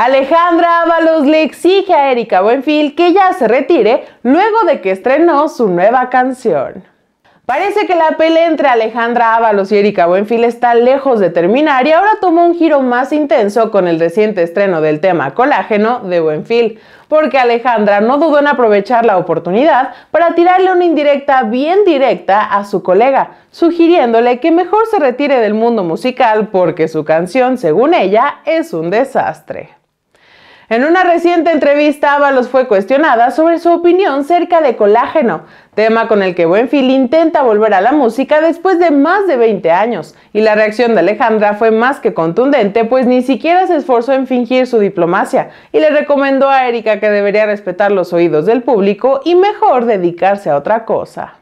Alejandra Ábalos le exige a Erika Buenfil que ya se retire luego de que estrenó su nueva canción. Parece que la pelea entre Alejandra Ábalos y Erika Buenfil está lejos de terminar y ahora tomó un giro más intenso con el reciente estreno del tema Colágeno de Buenfil, porque Alejandra no dudó en aprovechar la oportunidad para tirarle una indirecta bien directa a su colega, sugiriéndole que mejor se retire del mundo musical porque su canción, según ella, es un desastre. En una reciente entrevista, Ábalos fue cuestionada sobre su opinión cerca de colágeno, tema con el que Buenfil intenta volver a la música después de más de 20 años, y la reacción de Alejandra fue más que contundente, pues ni siquiera se esforzó en fingir su diplomacia, y le recomendó a Erika que debería respetar los oídos del público y mejor dedicarse a otra cosa.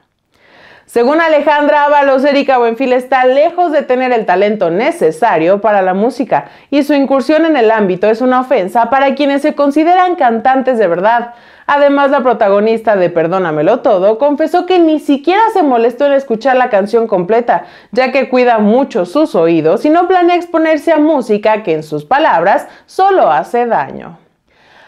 Según Alejandra Ábalos, Erika Buenfil está lejos de tener el talento necesario para la música y su incursión en el ámbito es una ofensa para quienes se consideran cantantes de verdad. Además, la protagonista de Perdónamelo Todo confesó que ni siquiera se molestó en escuchar la canción completa, ya que cuida mucho sus oídos y no planea exponerse a música que, en sus palabras, solo hace daño.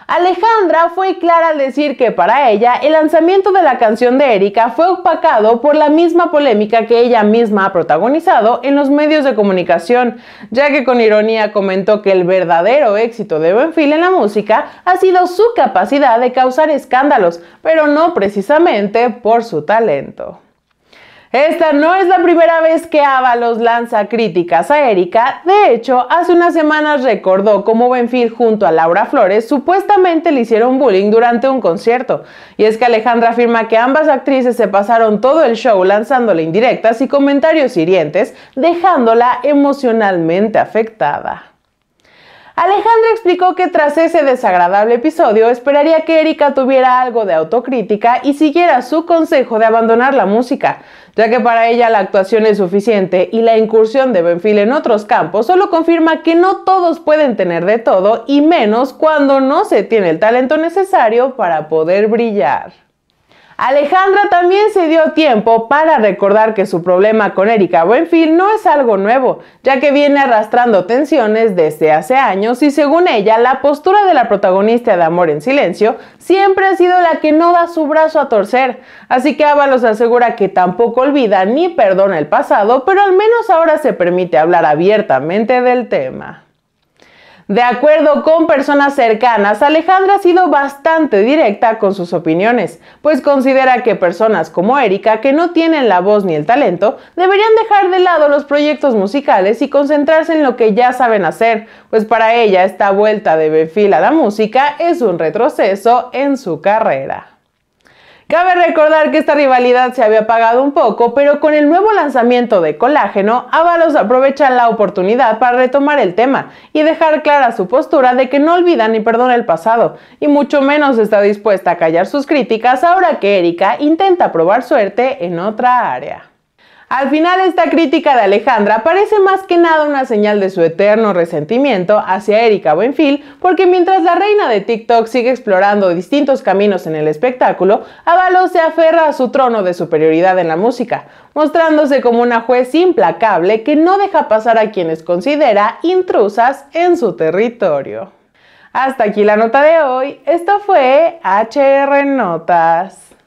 Alejandra fue clara al decir que para ella el lanzamiento de la canción de Erika fue opacado por la misma polémica que ella misma ha protagonizado en los medios de comunicación, ya que con ironía comentó que el verdadero éxito de Benfield en la música ha sido su capacidad de causar escándalos, pero no precisamente por su talento. Esta no es la primera vez que Ábalos lanza críticas a Erika. De hecho, hace unas semanas recordó cómo Benfield junto a Laura Flores supuestamente le hicieron bullying durante un concierto. Y es que Alejandra afirma que ambas actrices se pasaron todo el show lanzándole indirectas y comentarios hirientes, dejándola emocionalmente afectada. Alejandra explicó que tras ese desagradable episodio esperaría que Erika tuviera algo de autocrítica y siguiera su consejo de abandonar la música, ya que para ella la actuación es suficiente y la incursión de Benfil en otros campos solo confirma que no todos pueden tener de todo y menos cuando no se tiene el talento necesario para poder brillar. Alejandra también se dio tiempo para recordar que su problema con Erika Buenfil no es algo nuevo, ya que viene arrastrando tensiones desde hace años y según ella, la postura de la protagonista de Amor en Silencio siempre ha sido la que no da su brazo a torcer. Así que Ábalos asegura que tampoco olvida ni perdona el pasado, pero al menos ahora se permite hablar abiertamente del tema. De acuerdo con personas cercanas, Alejandra ha sido bastante directa con sus opiniones, pues considera que personas como Erika, que no tienen la voz ni el talento, deberían dejar de lado los proyectos musicales y concentrarse en lo que ya saben hacer, pues para ella esta vuelta de Befil a la música es un retroceso en su carrera. Cabe recordar que esta rivalidad se había apagado un poco, pero con el nuevo lanzamiento de Colágeno, Ábalos aprovecha la oportunidad para retomar el tema y dejar clara su postura de que no olvida ni perdona el pasado, y mucho menos está dispuesta a callar sus críticas ahora que Erika intenta probar suerte en otra área. Al final esta crítica de Alejandra parece más que nada una señal de su eterno resentimiento hacia Erika Buenfil, porque mientras la reina de TikTok sigue explorando distintos caminos en el espectáculo, Avalo se aferra a su trono de superioridad en la música, mostrándose como una juez implacable que no deja pasar a quienes considera intrusas en su territorio. Hasta aquí la nota de hoy. Esto fue HR Notas.